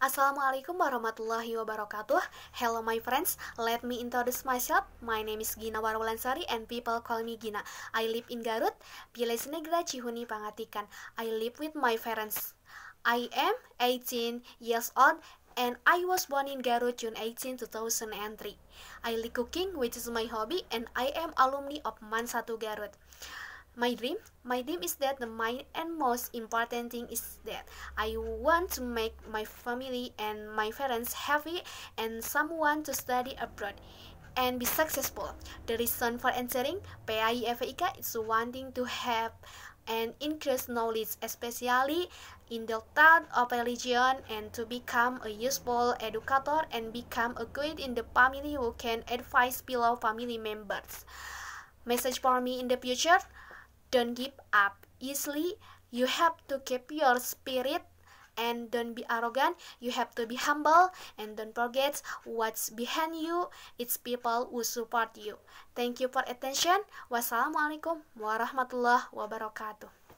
Assalamualaikum warahmatullahi wabarakatuh. Hello my friends, let me introduce myself. My name is Gina Warwulansari and people call me Gina. I live in Garut, Village Negra Cihuni Pangatikan. I live with my parents. I am 18 years old and I was born in Garut June 18, 2003. I like cooking, which is my hobby, and I am alumni of Man Mansatu Garut. my dream my dream is that the main and most important thing is that i want to make my family and my parents happy and someone to study abroad and be successful the reason for entering PIFEK is wanting to have and increase knowledge especially in the thought of religion and to become a useful educator and become a good in the family who can advise below family members message for me in the future Don't give up easily. You have to keep your spirit and don't be arrogant. You have to be humble and don't forget what's behind you. It's people who support you. Thank you for attention. Wassalamualaikum warahmatullahi wabarakatuh.